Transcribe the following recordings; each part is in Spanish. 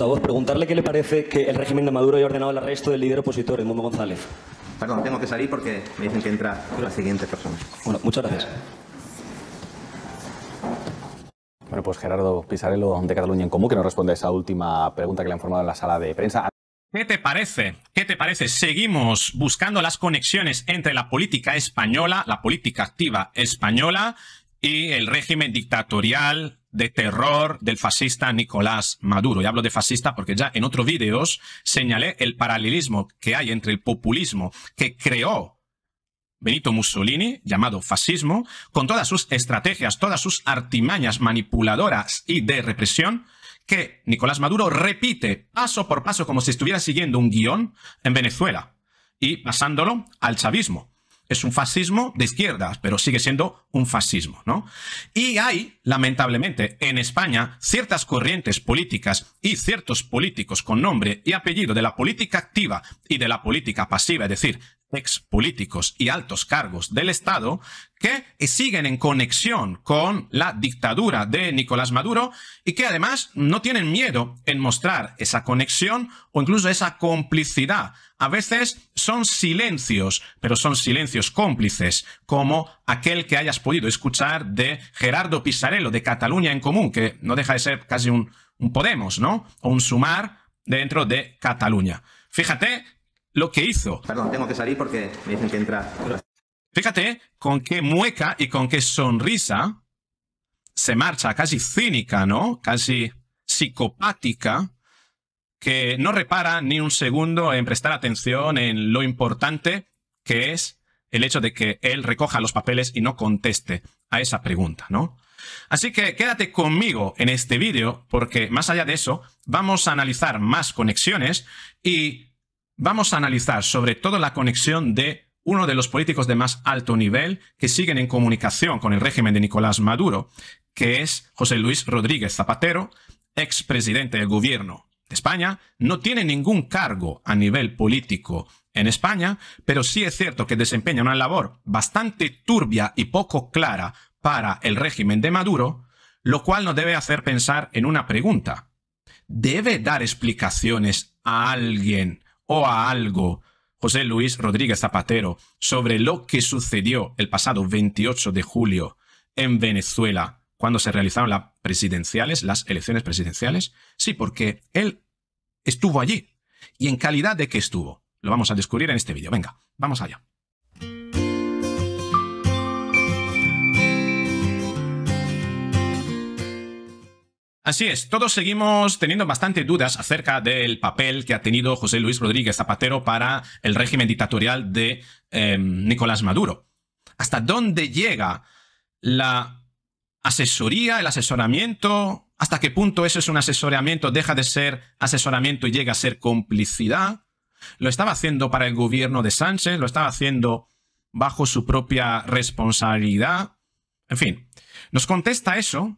portavoz, preguntarle qué le parece que el régimen de Maduro haya ordenado el arresto del líder opositor, Edmundo González. Perdón, tengo que salir porque me dicen que entra la siguiente persona. Bueno, muchas gracias. Bueno, pues Gerardo Pisarello de Cataluña en Común, que nos responde a esa última pregunta que le han formado en la sala de prensa. ¿Qué te parece? ¿Qué te parece? Seguimos buscando las conexiones entre la política española, la política activa española y el régimen dictatorial de terror del fascista Nicolás Maduro. Y hablo de fascista porque ya en otros vídeos señalé el paralelismo que hay entre el populismo que creó Benito Mussolini, llamado fascismo, con todas sus estrategias, todas sus artimañas manipuladoras y de represión, que Nicolás Maduro repite paso por paso como si estuviera siguiendo un guión en Venezuela y pasándolo al chavismo es un fascismo de izquierdas, pero sigue siendo un fascismo, ¿no? Y hay, lamentablemente, en España ciertas corrientes políticas y ciertos políticos con nombre y apellido de la política activa y de la política pasiva, es decir, ex políticos y altos cargos del Estado que siguen en conexión con la dictadura de Nicolás Maduro y que además no tienen miedo en mostrar esa conexión o incluso esa complicidad. A veces son silencios, pero son silencios cómplices, como aquel que hayas podido escuchar de Gerardo Pisarello de Cataluña en Común, que no deja de ser casi un, un Podemos, ¿no? O un Sumar dentro de Cataluña. Fíjate lo que hizo. Perdón, tengo que salir porque me dicen que entra. Fíjate con qué mueca y con qué sonrisa se marcha, casi cínica, ¿no? Casi psicopática, que no repara ni un segundo en prestar atención en lo importante que es el hecho de que él recoja los papeles y no conteste a esa pregunta, ¿no? Así que quédate conmigo en este vídeo porque más allá de eso vamos a analizar más conexiones y Vamos a analizar sobre todo la conexión de uno de los políticos de más alto nivel que siguen en comunicación con el régimen de Nicolás Maduro, que es José Luis Rodríguez Zapatero, presidente del gobierno de España. No tiene ningún cargo a nivel político en España, pero sí es cierto que desempeña una labor bastante turbia y poco clara para el régimen de Maduro, lo cual nos debe hacer pensar en una pregunta. ¿Debe dar explicaciones a alguien o a algo. José Luis Rodríguez Zapatero sobre lo que sucedió el pasado 28 de julio en Venezuela cuando se realizaron las presidenciales, las elecciones presidenciales. Sí, porque él estuvo allí. ¿Y en calidad de qué estuvo? Lo vamos a descubrir en este vídeo. Venga, vamos allá. Así es, todos seguimos teniendo bastante dudas acerca del papel que ha tenido José Luis Rodríguez Zapatero para el régimen dictatorial de em, Nicolás Maduro. ¿Hasta dónde llega la asesoría, el asesoramiento? ¿Hasta qué punto eso es un asesoramiento? ¿Deja de ser asesoramiento y llega a ser complicidad? ¿Lo estaba haciendo para el gobierno de Sánchez? ¿Lo estaba haciendo bajo su propia responsabilidad? En fin, nos contesta eso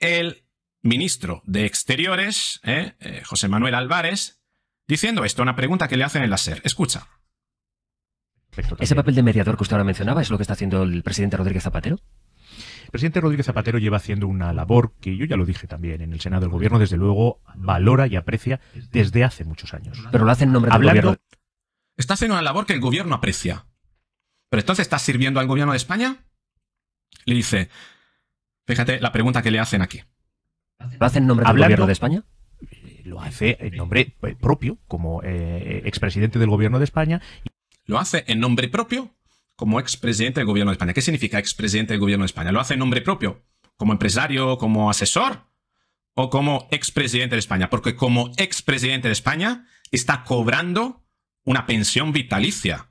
el ministro de Exteriores, ¿eh? Eh, José Manuel Álvarez, diciendo esto, una pregunta que le hacen en la SER. Escucha. ¿Ese papel de mediador que usted ahora mencionaba es lo que está haciendo el presidente Rodríguez Zapatero? El presidente Rodríguez Zapatero lleva haciendo una labor que yo ya lo dije también en el Senado. El gobierno, desde luego, valora y aprecia desde hace muchos años. Pero lo hace en nombre del gobierno. Está haciendo una labor que el gobierno aprecia. Pero entonces, ¿está sirviendo al gobierno de España? Le dice, fíjate la pregunta que le hacen aquí. ¿Lo hace en nombre del gobierno de España? Eh, lo hace en nombre eh, propio, como eh, expresidente del gobierno de España. ¿Lo hace en nombre propio? Como expresidente del gobierno de España. ¿Qué significa expresidente del gobierno de España? ¿Lo hace en nombre propio? ¿Como empresario? ¿Como asesor? ¿O como expresidente de España? Porque como expresidente de España está cobrando una pensión vitalicia.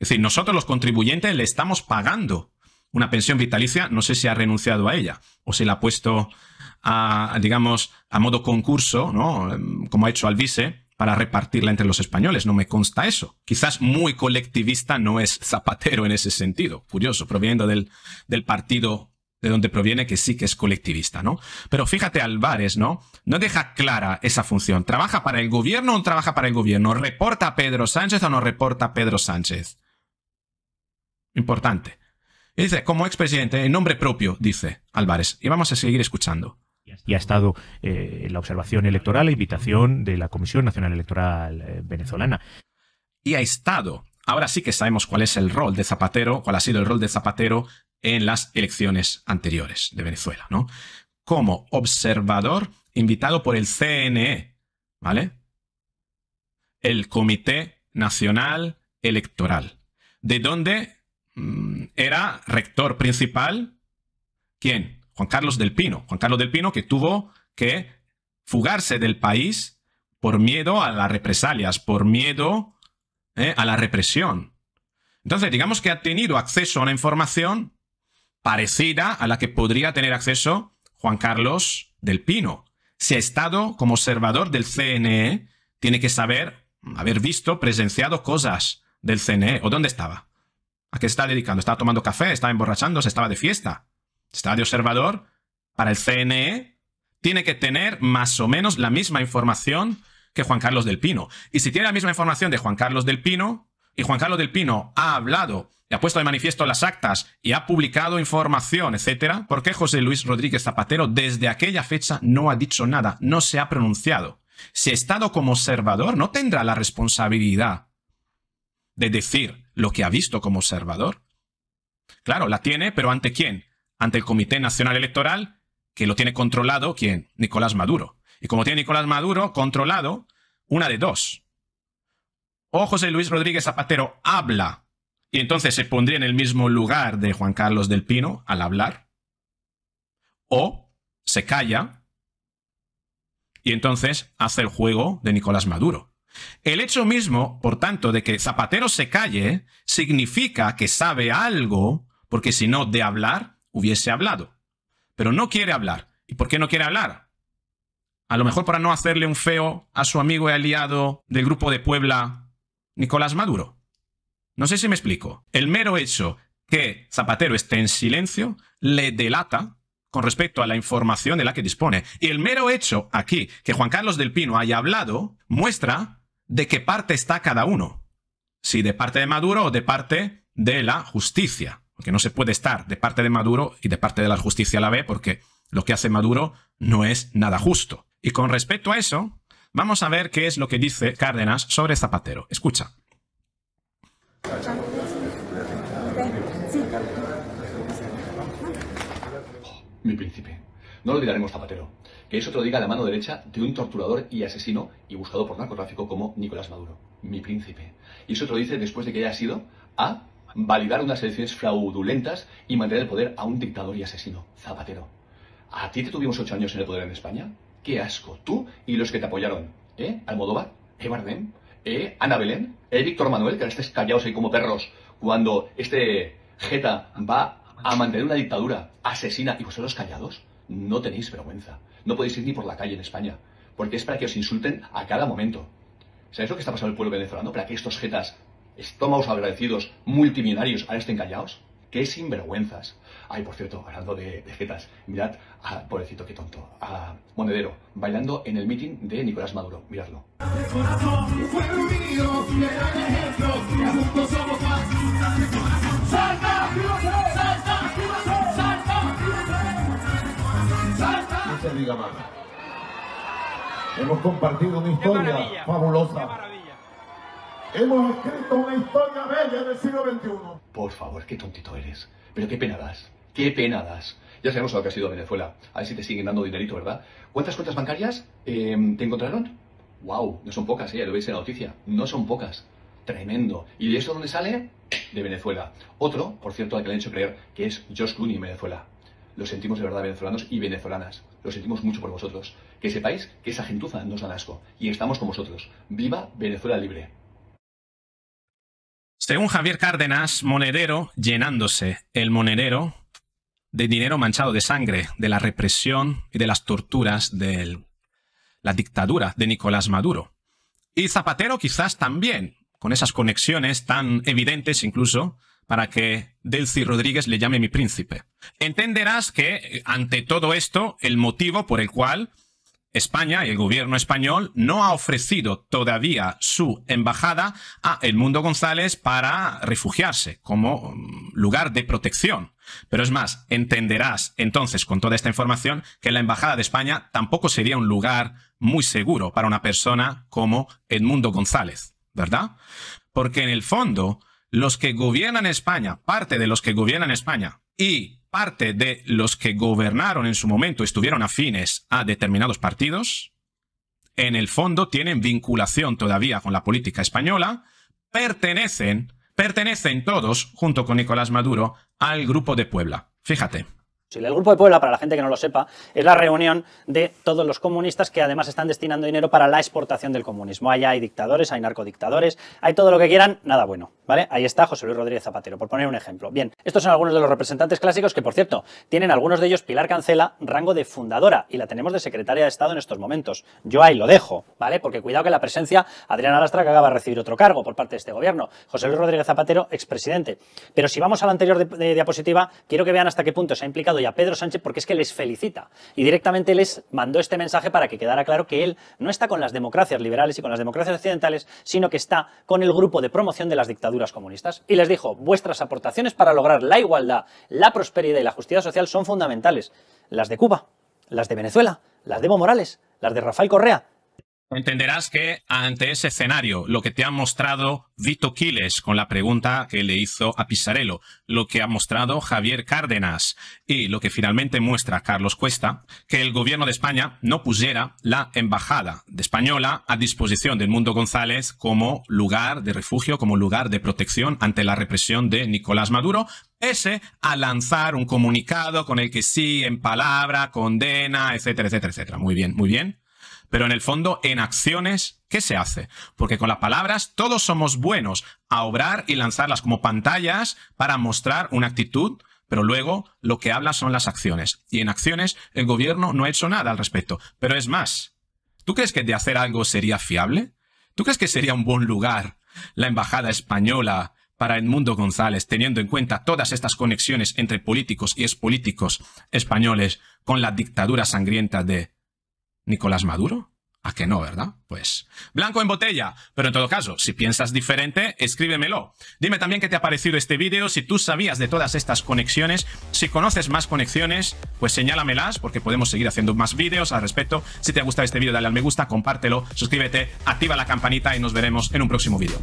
Es decir, nosotros los contribuyentes le estamos pagando una pensión vitalicia. No sé si ha renunciado a ella o si la ha puesto a, digamos, a modo concurso, ¿no? Em, como ha hecho Alvise, para repartirla entre los españoles. No me consta eso. Quizás muy colectivista no es zapatero en ese sentido. Curioso, proviendo del, partido de donde proviene, que sí que es colectivista, ¿no? Pero fíjate, Álvarez, ¿no? No deja clara esa función. ¿Trabaja para el gobierno o no trabaja para el gobierno? ¿Reporta a Pedro Sánchez o no reporta a Pedro Sánchez? Importante. dice, como expresidente, en nombre propio, dice Álvarez. Y vamos a seguir escuchando y ha estado eh, en la observación electoral a e invitación de la Comisión Nacional Electoral eh, Venezolana. Y ha estado. Ahora sí que sabemos cuál es el rol de Zapatero, cuál ha sido el rol de Zapatero en las elecciones anteriores de Venezuela, ¿no? Como observador invitado por el CNE, ¿vale? El Comité Nacional Electoral, de dónde mm, era rector principal, ¿quién? Juan Carlos del Pino. Juan Carlos del Pino que tuvo que fugarse del país por miedo a las represalias, por miedo eh, a la represión. Entonces, digamos que ha tenido acceso a una información parecida a la que podría tener acceso Juan Carlos del Pino. Si ha estado como observador del CNE, tiene que saber haber visto, presenciado cosas del CNE. ¿O dónde estaba? ¿A qué está dedicando? ¿Estaba tomando café? ¿Estaba emborrachándose? ¿Estaba de fiesta? estadio observador, para el CNE, tiene que tener más o menos la misma información que Juan Carlos del Pino. Y si tiene la misma información de Juan Carlos del Pino, y Juan Carlos del Pino ha hablado y ha puesto de manifiesto las actas y ha publicado información, etcétera, ¿por qué José Luis Rodríguez Zapatero desde aquella fecha no ha dicho nada, no se ha pronunciado? Si ha estado como observador, no tendrá la responsabilidad de decir lo que ha visto como observador. Claro, la tiene, pero ¿ante quién? ante el Comité Nacional Electoral, que lo tiene controlado, ¿quién? Nicolás Maduro. Y como tiene Nicolás Maduro controlado, una de dos. O José Luis Rodríguez Zapatero habla, y entonces se pondría en el mismo lugar de Juan Carlos del Pino al hablar, o se calla, y entonces hace el juego de Nicolás Maduro. El hecho mismo, por tanto, de que Zapatero se calle significa que sabe algo, porque si no, de hablar, hubiese hablado. Pero no quiere hablar. ¿Y por qué no quiere hablar? A lo mejor para no hacerle un feo a su amigo y aliado del grupo de Puebla, Nicolás Maduro. No sé si me explico. El mero hecho que Zapatero esté en silencio le delata con respecto a la información de la que dispone. Y el mero hecho aquí que Juan Carlos del Pino haya hablado muestra de qué parte está cada uno. Si de parte de Maduro o de parte de la justicia. Porque no se puede estar de parte de Maduro y de parte de la justicia la ve porque lo que hace Maduro no es nada justo. Y con respecto a eso, vamos a ver qué es lo que dice Cárdenas sobre Zapatero. Escucha. Mi príncipe, no lo olvidaremos Zapatero. Que eso te lo diga la mano derecha de un torturador y asesino y buscado por narcotráfico como Nicolás Maduro. Mi príncipe. Y eso te lo dice después de que haya sido a validar unas elecciones fraudulentas y mantener el poder a un dictador y asesino, Zapatero. ¿A ti te tuvimos ocho años en el poder en España? ¡Qué asco! Tú y los que te apoyaron. ¿Eh? Almodóvar, ¿eh? Bardem, ¿eh? Ana Belén, ¿eh? Víctor Manuel, que ahora estés callados ahí como perros cuando este Jeta va a mantener una dictadura asesina y vosotros callados? No tenéis vergüenza. No podéis ir ni por la calle en España, porque es para que os insulten a cada momento. ¿Sabéis lo que está pasando el pueblo venezolano? Para que estos jetas estómagos agradecidos, multimillonarios ¿ahora estén callados? ¡Qué sinvergüenzas! Ay, por cierto, hablando de jetas, mirad a, pobrecito, qué tonto, a Monedero, bailando en el mitin de Nicolás Maduro, miradlo. diga más. Hemos compartido una historia fabulosa. Hemos escrito una historia bella del siglo XXI. Por favor, qué tontito eres. Pero qué penadas, Qué penadas. Ya sabemos lo que ha sido Venezuela. A ver si te siguen dando dinerito, ¿verdad? ¿Cuántas cuentas bancarias em, te encontraron? ¡Wow! No son pocas, ¿eh? Lo veis en la noticia. No son pocas. Tremendo. ¿Y de eso dónde sale? De Venezuela. Otro, por cierto, al que le han hecho creer, que es Josh Clooney en Venezuela. Lo sentimos de verdad, venezolanos y venezolanas. Lo sentimos mucho por vosotros. Que sepáis que esa gentuza nos da asco. Y estamos con vosotros. ¡Viva Venezuela libre! Según Javier Cárdenas, monedero llenándose el monedero de dinero manchado de sangre, de la represión y de las torturas de la dictadura de Nicolás Maduro. Y Zapatero quizás también, con esas conexiones tan evidentes incluso, para que Delcy Rodríguez le llame mi príncipe. Entenderás que, ante todo esto, el motivo por el cual España y el gobierno español no ha ofrecido todavía su embajada a Edmundo González para refugiarse como mm, lugar de protección. Pero es más, entenderás entonces con toda esta información que la embajada de España tampoco sería un lugar muy seguro para una persona como Edmundo González, ¿verdad? Porque en el fondo, los que gobiernan España, parte de los que gobiernan España y parte de los que gobernaron en su momento estuvieron afines a determinados partidos, en el fondo tienen vinculación todavía con la política española, pertenecen, pertenecen todos, junto con Nicolás Maduro, al grupo de Puebla. Fíjate. El Grupo de Puebla, para la gente que no lo sepa, es la reunión de todos los comunistas que además están destinando dinero para la exportación del comunismo. Allá hay dictadores, hay narcodictadores, hay todo lo que quieran, nada bueno. ¿vale? Ahí está José Luis Rodríguez Zapatero, por poner un ejemplo. Bien, estos son algunos de los representantes clásicos que, por cierto, tienen algunos de ellos Pilar Cancela, rango de fundadora, y la tenemos de secretaria de Estado en estos momentos. Yo ahí lo dejo, ¿vale? Porque cuidado que la presencia, Lastra que acaba de recibir otro cargo por parte de este gobierno. José Luis Rodríguez Zapatero, expresidente. Pero si vamos a la anterior diapositiva, quiero que vean hasta qué punto se ha implicado y a Pedro Sánchez porque es que les felicita y directamente les mandó este mensaje para que quedara claro que él no está con las democracias liberales y con las democracias occidentales, sino que está con el grupo de promoción de las dictaduras comunistas. Y les dijo, vuestras aportaciones para lograr la igualdad, la prosperidad y la justicia social son fundamentales. Las de Cuba, las de Venezuela, las de Evo Morales, las de Rafael Correa, Entenderás que ante ese escenario, lo que te ha mostrado Vito Quiles con la pregunta que le hizo a Pisarello, lo que ha mostrado Javier Cárdenas y lo que finalmente muestra Carlos Cuesta, que el gobierno de España no pusiera la embajada de española a disposición del mundo González como lugar de refugio, como lugar de protección ante la represión de Nicolás Maduro, ese a lanzar un comunicado con el que sí, en palabra, condena, etcétera, etcétera, etcétera. Muy bien, muy bien. Pero en el fondo, en acciones, ¿qué se hace? Porque con las palabras todos somos buenos a obrar y lanzarlas como pantallas para mostrar una actitud, pero luego lo que habla son las acciones. Y en acciones el gobierno no ha hecho nada al respecto. Pero es más, ¿tú crees que de hacer algo sería fiable? ¿Tú crees que sería un buen lugar la embajada española para Edmundo González, teniendo en cuenta todas estas conexiones entre políticos y expolíticos españoles con la dictadura sangrienta de ¿Nicolás Maduro? ¿A que no, verdad? Pues blanco en botella. Pero en todo caso, si piensas diferente, escríbemelo. Dime también qué te ha parecido este vídeo, si tú sabías de todas estas conexiones, si conoces más conexiones, pues señálamelas porque podemos seguir haciendo más vídeos al respecto. Si te ha gustado este vídeo, dale al me gusta, compártelo, suscríbete, activa la campanita y nos veremos en un próximo vídeo.